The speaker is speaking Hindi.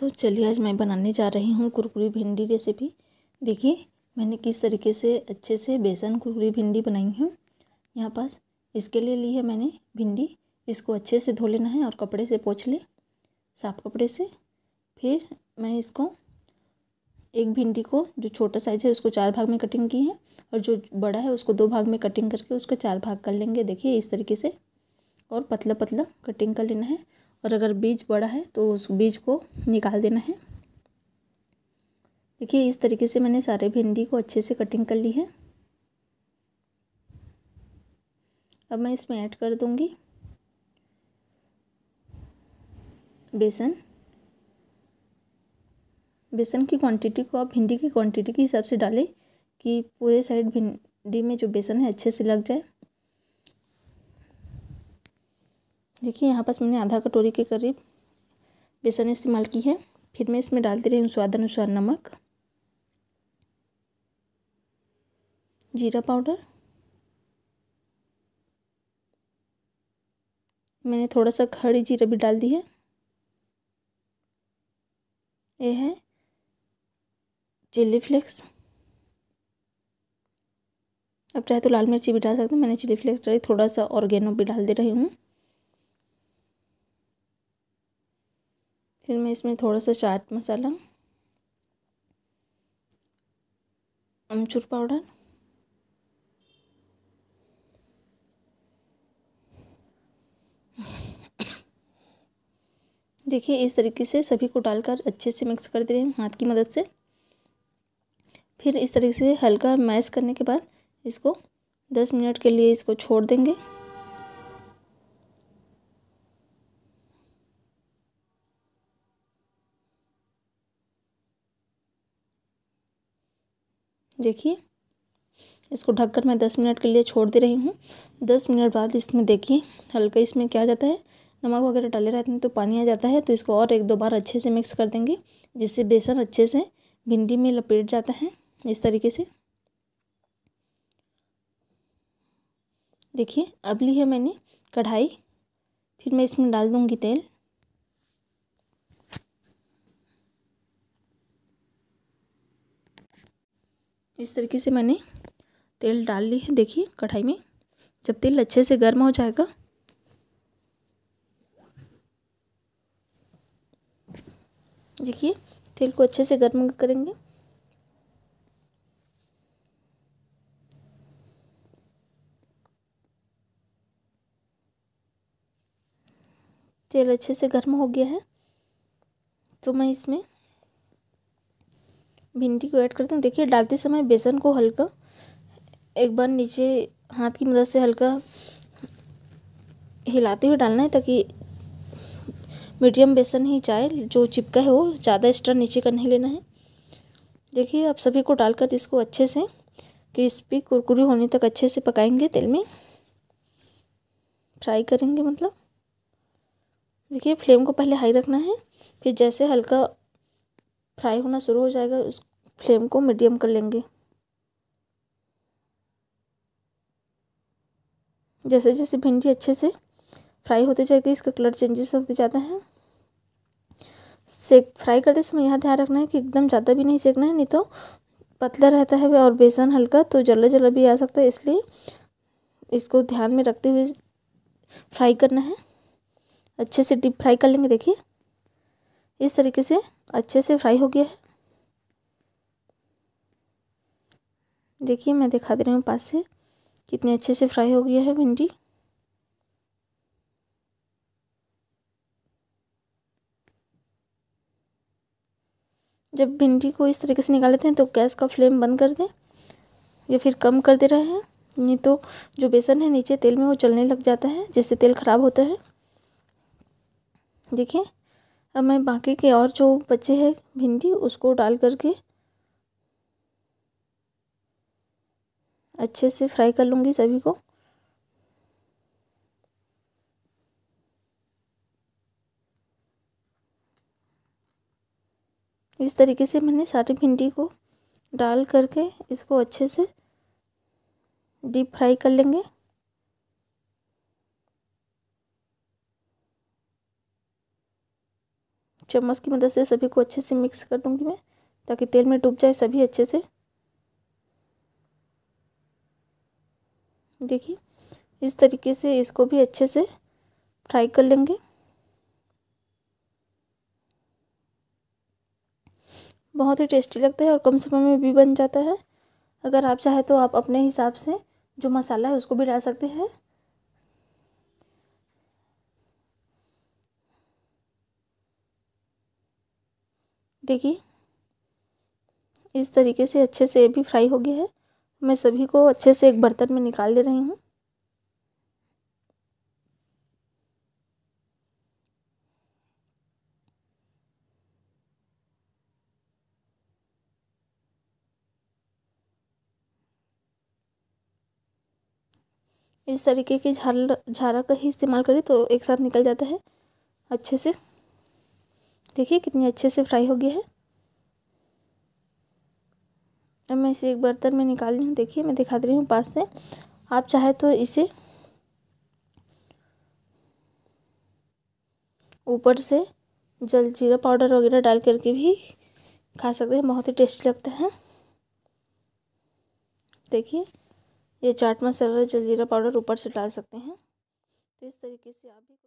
तो चलिए आज मैं बनाने जा रही हूँ कुरकुरी भिंडी रेसिपी देखिए मैंने किस तरीके से अच्छे से बेसन कुरकुरी भिंडी बनाई है यहाँ पास इसके लिए ली है मैंने भिंडी इसको अच्छे से धो लेना है और कपड़े से पोछ ले साफ कपड़े से फिर मैं इसको एक भिंडी को जो छोटा साइज है उसको चार भाग में कटिंग की है और जो बड़ा है उसको दो भाग में कटिंग करके उसका चार भाग कर लेंगे देखिए इस तरीके से और पतला पतला कटिंग कर लेना है और अगर बीज बड़ा है तो उस बीज को निकाल देना है देखिए इस तरीके से मैंने सारे भिंडी को अच्छे से कटिंग कर ली है अब मैं इसमें ऐड कर दूंगी बेसन बेसन की क्वांटिटी को आप भिंडी की क्वांटिटी के हिसाब से डालें कि पूरे साइड भिंडी में जो बेसन है अच्छे से लग जाए देखिए यहाँ पास मैंने आधा कटोरी के करीब बेसन इस्तेमाल की है फिर मैं इसमें डालती रही हूँ स्वाद अनुसार नमक जीरा पाउडर मैंने थोड़ा सा खड़ी जीरा भी डाल दी है ये है चिल्ली फ्लेक्स अब चाहे तो लाल मिर्ची भी डाल सकते हैं मैंने चिली फ्लेक्स डाली थोड़ा सा ऑर्गेनो भी डाल दे रही हूँ फिर मैं इसमें थोड़ा सा चाट मसाला अमचूर पाउडर देखिए इस तरीके से सभी को डालकर अच्छे से मिक्स कर दे रहे हैं हाथ की मदद से फिर इस तरीके से हल्का मैश करने के बाद इसको दस मिनट के लिए इसको छोड़ देंगे देखिए इसको ढककर मैं दस मिनट के लिए छोड़ दे रही हूँ दस मिनट बाद इसमें देखिए हल्का इसमें क्या जाता है नमक वगैरह डाले रहते हैं तो पानी आ जाता है तो इसको और एक दो बार अच्छे से मिक्स कर देंगे जिससे बेसन अच्छे से भिंडी में लपेट जाता है इस तरीके से देखिए अब ली है मैंने कढ़ाई फिर मैं इसमें डाल दूँगी तेल इस तरीके से मैंने तेल डाल ली है देखिए कढ़ाई में जब तेल अच्छे से गर्म हो जाएगा देखिए तेल को अच्छे से गर्म करेंगे तेल अच्छे से गर्म हो गया है तो मैं इसमें भिंडी को ऐड करते हैं देखिए डालते समय बेसन को हल्का एक बार नीचे हाथ की मदद से हल्का हिलाते हुए डालना है ताकि मीडियम बेसन ही चाहे जो चिपका है वो ज़्यादा एक्स्ट्रा नीचे का नहीं लेना है देखिए आप सभी को डालकर इसको अच्छे से क्रिस्पी कुरकुरी होने तक अच्छे से पकाएंगे तेल में फ्राई करेंगे मतलब देखिए फ्लेम को पहले हाई रखना है फिर जैसे हल्का फ्राई होना शुरू हो जाएगा उस फ्लेम को मीडियम कर लेंगे जैसे जैसे भिंडी अच्छे से फ्राई होते जाएगी इसका कलर चेंजेस होते जाते हैं सेक फ्राई करते समय यहाँ ध्यान रखना है कि एकदम ज़्यादा भी नहीं सेकना है नहीं तो पतला रहता है और बेसन हल्का तो जला जला भी आ सकता है इसलिए इसको ध्यान में रखते हुए फ्राई करना है अच्छे से डीप फ्राई कर लेंगे देखिए इस तरीके से अच्छे से फ्राई हो गया है देखिए मैं दिखा दे रही हूँ पास से कितने अच्छे से फ्राई हो गया है भिंडी जब भिंडी को इस तरीके से निकाल लेते हैं तो गैस का फ्लेम बंद कर दें या फिर कम कर दे रहे हैं नहीं तो जो बेसन है नीचे तेल में वो चलने लग जाता है जिससे तेल ख़राब होता है देखिए अब मैं बाकी के और जो बचे हैं भिंडी उसको डाल करके अच्छे से फ्राई कर लूँगी सभी को इस तरीके से मैंने सारी भिंडी को डाल करके इसको अच्छे से डीप फ्राई कर लेंगे चम्मच की मदद से सभी को अच्छे से मिक्स कर दूंगी मैं ताकि तेल में डूब जाए सभी अच्छे से देखिए इस तरीके से इसको भी अच्छे से फ्राई कर लेंगे बहुत ही टेस्टी लगता है और कम समय में भी बन जाता है अगर आप चाहें तो आप अपने हिसाब से जो मसाला है उसको भी डाल सकते हैं देखिए इस तरीके से अच्छे से ये भी फ्राई हो गया है मैं सभी को अच्छे से एक बर्तन में निकाल ले रही हूँ इस तरीके के झाल झारा का ही इस्तेमाल करें तो एक साथ निकल जाता है अच्छे से देखिए कितनी अच्छे से फ्राई हो गया है अब मैं इसे एक बर्तन में निकाल रही हूँ देखिए मैं दिखा दे रही हूँ पास से आप चाहे तो इसे ऊपर से जल जीरा पाउडर वगैरह डाल करके भी खा सकते हैं बहुत ही टेस्टी लगता है देखिए ये चाट मसाला जल जीरा पाउडर ऊपर से डाल सकते हैं तो इस तरीके से आप भी